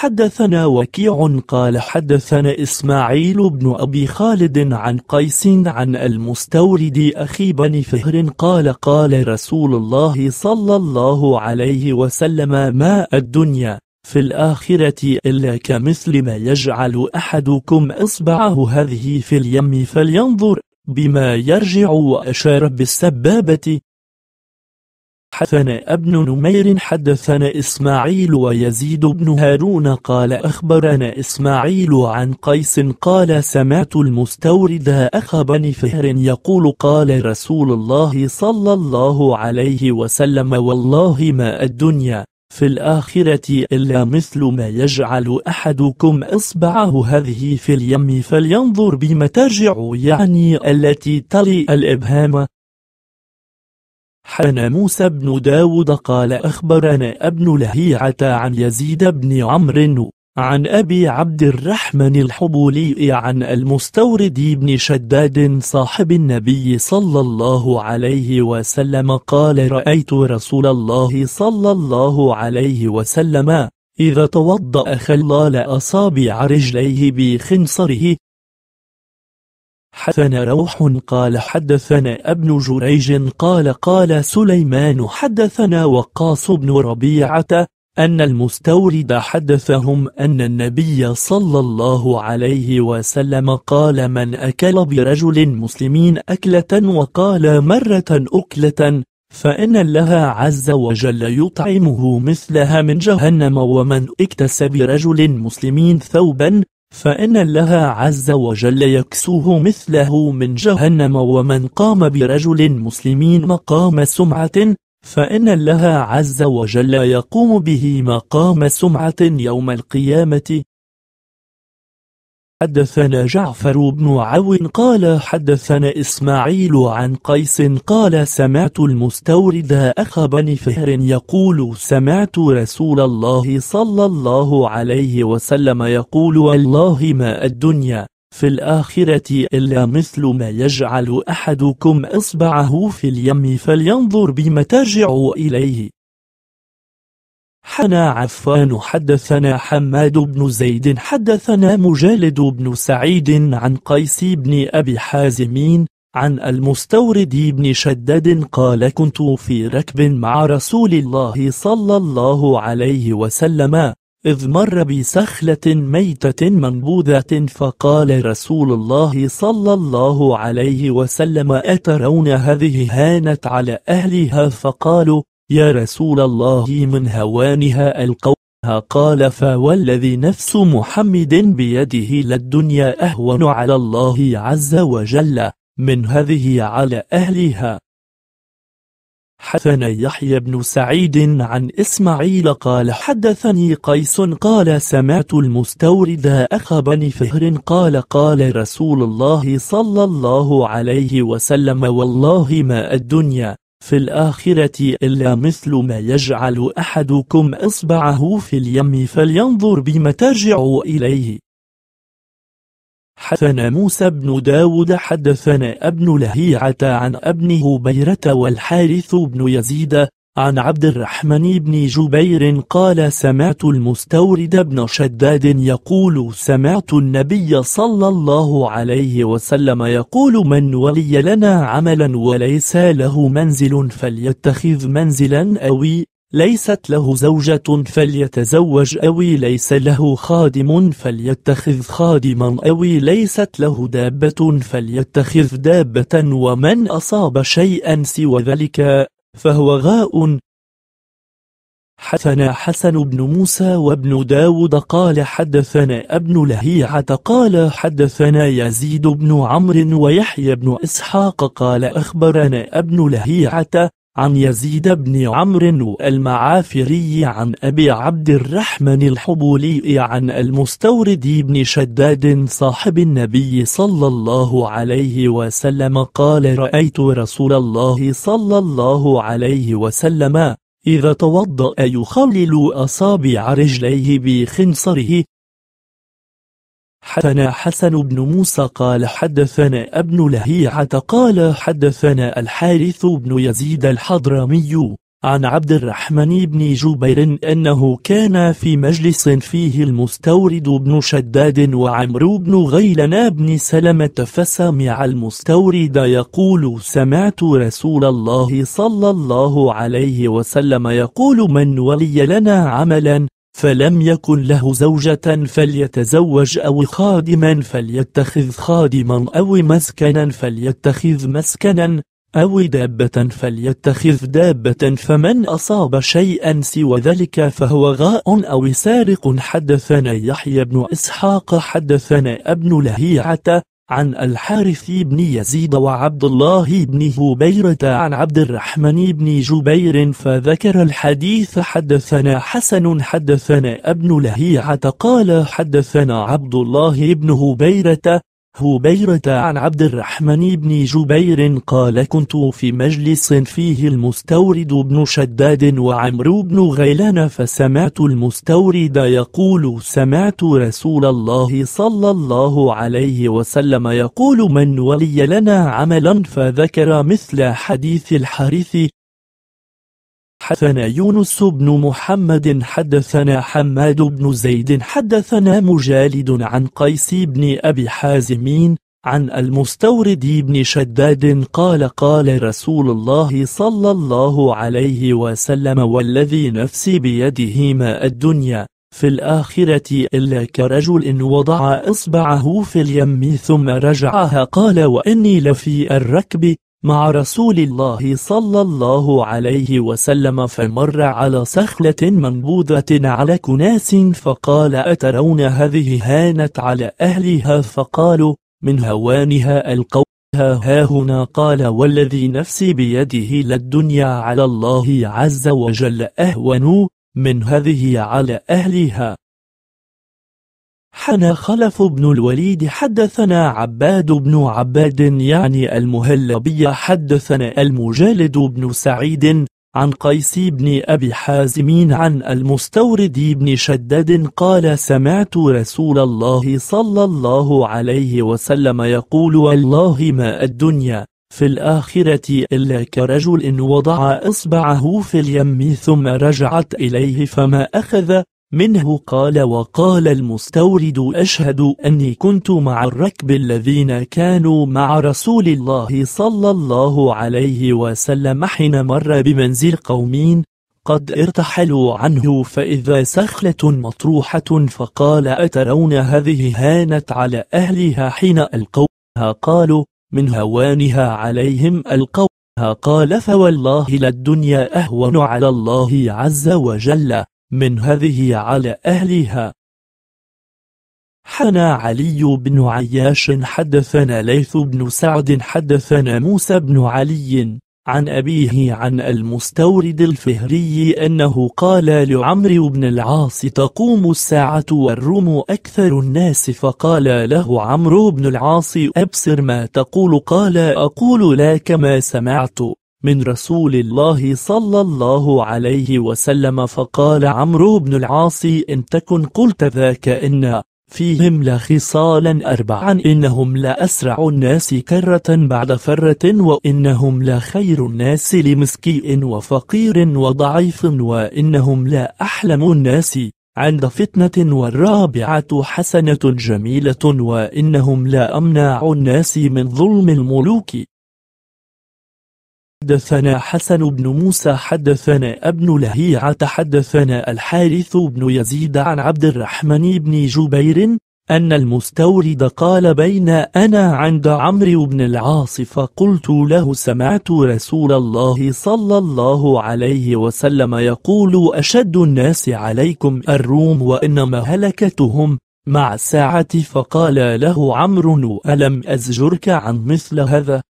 حدثنا وكيع قال حدثنا إسماعيل بن أبي خالد عن قيس عن المستورد أخي بن فهر قال قال رسول الله صلى الله عليه وسلم ما الدنيا في الآخرة إلا كمثل ما يجعل أحدكم إصبعه هذه في اليم فلينظر بما يرجع وأشار بالسبابة حدثنا ابن نمير حدثنا إسماعيل ويزيد بن هارون قال أخبرنا إسماعيل عن قيس قال سمعت المستورد أخ بن فهر يقول قال رسول الله صلى الله عليه وسلم والله ما الدنيا في الآخرة إلا مثل ما يجعل أحدكم إصبعه هذه في اليم فلينظر بما ترجع يعني التي تلي الإبهام حن موسى بن داود قال أخبرنا ابن لهيعة عن يزيد بن عمرو عن أبي عبد الرحمن الحبولي عن المستورد بن شداد صاحب النبي صلى الله عليه وسلم قال رأيت رسول الله صلى الله عليه وسلم إذا توضأ خلال أصابع رجليه بخنصره حدثنا روح قال حدثنا ابن جريج قال قال سليمان حدثنا وقاص بن ربيعة أن المستورد حدثهم أن النبي صلى الله عليه وسلم قال من أكل برجل مسلمين أكلة وقال مرة أكلة فإن الله عز وجل يطعمه مثلها من جهنم ومن اكتسب رجل مسلمين ثوبا فإن الله عز وجل يكسوه مثله من جهنم ومن قام برجل مسلمين مقام سمعة فإن الله عز وجل يقوم به مقام سمعة يوم القيامة حدثنا جعفر بن عون قال حدثنا إسماعيل عن قيس قال سمعت المستورد أخ بني فهر يقول سمعت رسول الله صلى الله عليه وسلم يقول والله ما الدنيا في الآخرة إلا مثل ما يجعل أحدكم إصبعه في اليم فلينظر بما ترجع إليه حنا عفان حدثنا حماد بن زيد حدثنا مجالد بن سعيد عن قيس بن أبي حازمين عن المستورد بن شداد قال كنت في ركب مع رسول الله صلى الله عليه وسلم إذ مر بسخلة ميتة منبوذة فقال رسول الله صلى الله عليه وسلم أترون هذه هانت على أهلها فقالوا يا رسول الله من هوانها ألقوها قال فوالذي نفس محمد بيده للدنيا أهون على الله عز وجل من هذه على أهلها حدثنا يحيى بن سعيد عن إسماعيل قال حدثني قيس قال سمعت المستورد أخ بني فهر قال قال رسول الله صلى الله عليه وسلم والله ما الدنيا في الآخرة إلا مثل ما يجعل أحدكم إصبعه في اليم فلينظر بما ترجع إليه حدثنا موسى بن داود حدثنا ابن لهيعة عن ابن هبيرة والحارث بن يزيد عن عبد الرحمن بن جبير قال سمعت المستورد بن شداد يقول سمعت النبي صلى الله عليه وسلم يقول من ولي لنا عملا وليس له منزل فليتخذ منزلا أو ليست له زوجة فليتزوج أو ليس له خادم فليتخذ خادما أو ليست له دابة فليتخذ دابة ومن أصاب شيئا سوى ذلك فهو غاء حدثنا حسن بن موسى وابن داود قال حدثنا ابن لهيعة قال حدثنا يزيد بن عمرو ويحيى بن إسحاق قال أخبرنا ابن لهيعة عن يزيد بن عمرو المعافري عن أبي عبد الرحمن الحبولي عن المستورد بن شداد صاحب النبي صلى الله عليه وسلم قال رأيت رسول الله صلى الله عليه وسلم إذا توضأ يخلل أصابع رجليه بخنصره حدثنا حسن بن موسى قال حدثنا ابن لهيعة قال حدثنا الحارث بن يزيد الحضرمي عن عبد الرحمن بن جبير أنه كان في مجلس فيه المستورد بن شداد وعمرو بن غيلنا بن سلمة فسمع المستورد يقول سمعت رسول الله صلى الله عليه وسلم يقول من ولي لنا عملا فلم يكن له زوجة فليتزوج أو خادما فليتخذ خادما أو مسكنا فليتخذ مسكنا أو دابة فليتخذ دابة فمن أصاب شيئا سوى ذلك فهو غاء أو سارق حدثنا يحيى بن إسحاق حدثنا ابن لهيعة عن الحارث بن يزيد وعبد الله بن هبيرة عن عبد الرحمن بن جبير فذكر الحديث حدثنا حسن حدثنا ابن لهيعة قال حدثنا عبد الله بن هبيرة هبيرة عن عبد الرحمن بن جبير قال كنت في مجلس فيه المستورد بن شداد وعمرو بن غيلان فسمعت المستورد يقول سمعت رسول الله صلى الله عليه وسلم يقول من ولي لنا عملا فذكر مثل حديث الحارث حدثنا يونس بن محمد حدثنا حماد بن زيد حدثنا مجالد عن قيس بن أبي حازمين عن المستورد بن شداد قال قال رسول الله صلى الله عليه وسلم والذي نفسي بيده ماء الدنيا في الآخرة إلا كرجل وضع إصبعه في اليم ثم رجعها قال وإني لفي الركب مع رسول الله صلى الله عليه وسلم فمر على سخلة منبوذة على كناس فقال أترون هذه هانت على أهلها فقالوا من هوانها القوم هاهنا قال والذي نفسي بيده للدنيا على الله عز وجل أهون من هذه على أهلها حنا خلف بن الوليد حدثنا عباد بن عباد يعني المهلبي حدثنا المجالد بن سعيد عن قيس بن أبي حازمين عن المستورد بن شداد قال سمعت رسول الله صلى الله عليه وسلم يقول والله ما الدنيا في الآخرة إلا كرجل وضع إصبعه في اليم ثم رجعت إليه فما أخذ منه قال وقال المستورد أشهد أني كنت مع الركب الذين كانوا مع رسول الله صلى الله عليه وسلم حين مر بمنزل قومين قد ارتحلوا عنه فإذا سخلة مطروحة فقال أترون هذه هانت على أهلها حين ألقوها قالوا من هوانها عليهم ألقوها قال فوالله للدنيا أهون على الله عز وجل من هذه على أهلها حنى علي بن عياش حدثنا ليث بن سعد حدثنا موسى بن علي عن أبيه عن المستورد الفهري أنه قال لعمرو بن العاص تقوم الساعة والروم أكثر الناس فقال له عمرو بن العاص أبصر ما تقول قال أقول لا كما سمعت من رسول الله صلى الله عليه وسلم فقال عمرو بن العاص إن تكن قلت ذاك إن فيهم لخصالا أربعا إنهم لأسرع الناس كرة بعد فرة وإنهم لخير الناس لمسكى وفقير وضعيف وإنهم لأحلم الناس عند فتنة والرابعة حسنة جميلة وإنهم لأمنع الناس من ظلم الملوك حدثنا حسن بن موسى حدثنا ابن لهيعة حدثنا الحارث بن يزيد عن عبد الرحمن بن جبير أن المستورد قال بين أنا عند عمرو بن العاص فقلت له سمعت رسول الله صلى الله عليه وسلم يقول أشد الناس عليكم الروم وإنما هلكتهم مع الساعة فقال له عمرو ألم أزجرك عن مثل هذا